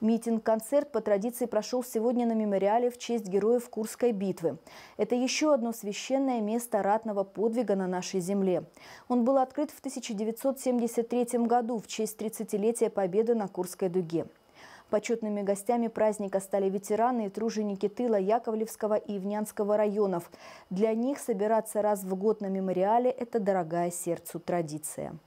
Митинг-концерт по традиции прошел сегодня на мемориале в честь героев Курской битвы. Это еще одно священное место ратного подвига на нашей земле. Он был открыт в 1973 году в честь 30-летия победы на Курской дуге. Почетными гостями праздника стали ветераны и труженики тыла Яковлевского и Ивнянского районов. Для них собираться раз в год на мемориале – это дорогая сердцу традиция.